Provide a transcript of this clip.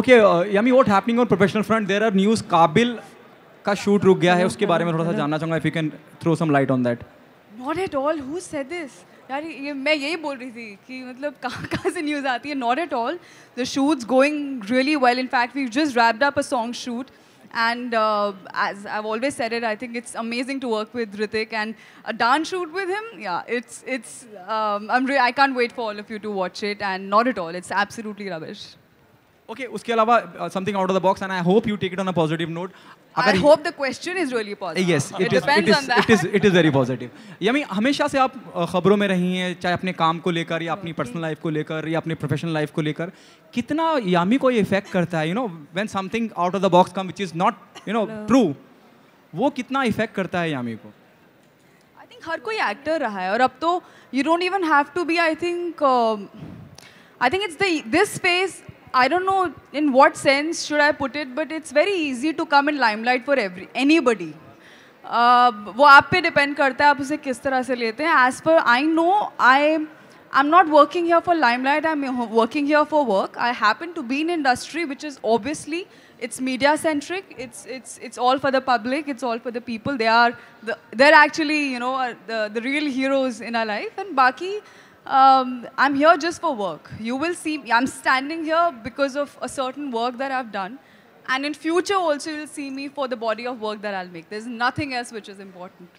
Okay Yami what happening on professional front there are news Kaabil का shoot रुक गया है उसके बारे में थोड़ा सा जानना चाहूंगा if you can throw some light on that not at all who said this यार ये मैं यही बोल रही थी कि मतलब कहाँ कहाँ से न्यूज़ आती है not at all the shoots going really well in fact we just wrapped up a song shoot and uh, as I've always said it, I think it's amazing to work with Ritik and a dance shoot with him. Yeah, it's it's um, I'm I can't wait for all of you to watch it and not at all. It's absolutely rubbish. okay उसके अलावा something out of the box and I hope you take it on a positive note I hope the question is really positive yes it, it is it is, it is it is very positive यानी हमेशा से आप uh, खबरों में रही हैं चाहे अपने काम को लेकर या अपनी पर्सनल लाइफ को लेकर या अपनी प्रोफेशनल लाइफ को लेकर कितना यामी को ये इफेक्ट करता है you know when something out of the box come which is not you know true वो कितना इफेक्ट करता है यामी को आई थिंक हर कोई एक्टर रहा है और अब तो you don't even have to be I think I think it's this phase I don't know in what sense should I put it, but it's very easy to come in limelight for every anybody. Uh, वो आप पे depend करता है आप उसे किस तरह से लेते हैं As per I know, I I'm not working here for limelight. I'm working here for work. I happen to be in industry, which is obviously it's media centric it's it's it's all for the public it's all for the people they are the, they're actually you know the the real heroes in our life and बाकी um, I'm here just for work. You will see, I'm standing here because of a certain work that I've done. And in future also, you'll see me for the body of work that I'll make. There's nothing else which is important.